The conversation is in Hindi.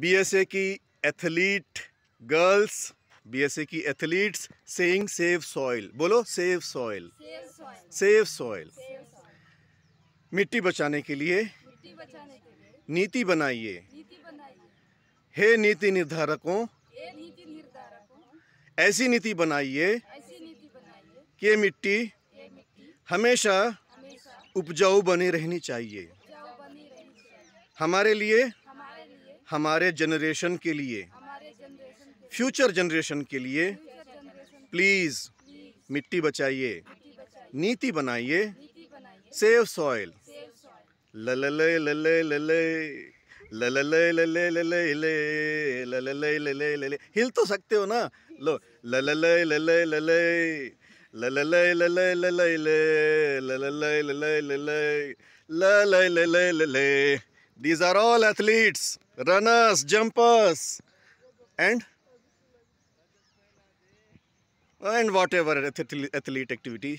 बीएसए की एथलीट गर्ल्स बीएसए की एथलीट्स सेइंग सेव सॉइल बोलो सेव सॉइल सेव सॉइल मिट्टी बचाने के लिए नीति बनाइए हे नीति निर्धारकों ऐसी नीति बनाइए कि मिट्टी हमेशा उपजाऊ बनी रहनी चाहिए हमारे लिए हमारे जनरेशन के लिए फ्यूचर जनरेशन के लिए प्लीज़ मिट्टी बचाइए नीति बनाइए सेव सॉइल ललले ललले ले ललले हिल तो सकते हो ना लो ललले ललले ले ललले These are all athletes, runners, jumpers and and whatever athlete activity